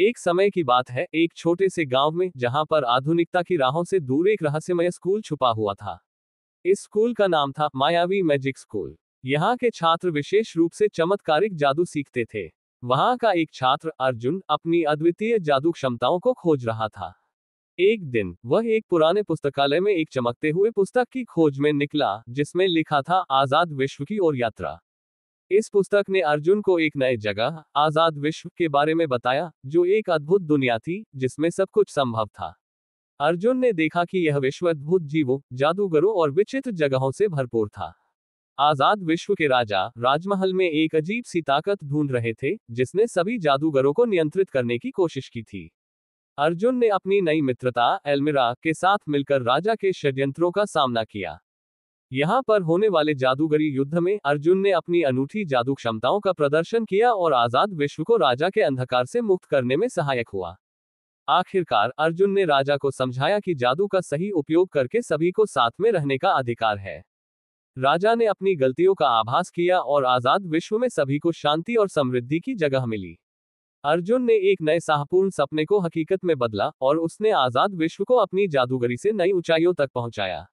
एक समय की बात है एक छोटे से गांव में जहां पर आधुनिकता की राहों से दूर एक रहस्यमय स्कूल छुपा हुआ था इस स्कूल का नाम था मायावी मैजिक स्कूल यहाँ के छात्र विशेष रूप से चमत्कारिक जादू सीखते थे वहां का एक छात्र अर्जुन अपनी अद्वितीय जादू क्षमताओं को खोज रहा था एक दिन वह एक पुराने पुस्तकालय में एक चमकते हुए पुस्तक की खोज में निकला जिसमें लिखा था आजाद विश्व की ओर यात्रा इस पुस्तक ने अर्जुन को एक नए जगह आजाद विश्व के बारे में बताया जो एक अद्भुत दुनिया थी जिसमें सब कुछ संभव था अर्जुन ने देखा कि यह विश्व अद्भुत जीवों जादूगरों और विचित्र जगहों से भरपूर था आजाद विश्व के राजा राजमहल में एक अजीब सी ताकत ढूंढ रहे थे जिसने सभी जादूगरों को नियंत्रित करने की कोशिश की थी अर्जुन ने अपनी नई मित्रता एलमिरा के साथ मिलकर राजा के षड्यंत्रों का सामना किया यहाँ पर होने वाले जादूगरी युद्ध में अर्जुन ने अपनी अनूठी जादू क्षमताओं का प्रदर्शन किया और आजाद विश्व को राजा के अंधकार से मुक्त करने में सहायक हुआ आखिरकार अर्जुन ने राजा को समझाया कि जादू का सही उपयोग करके सभी को साथ में रहने का अधिकार है राजा ने अपनी गलतियों का आभास किया और आजाद विश्व में सभी को शांति और समृद्धि की जगह मिली अर्जुन ने एक नए साहपूर्ण सपने को हकीकत में बदला और उसने आजाद विश्व को अपनी जादूगरी से नई ऊंचाइयों तक पहुंचाया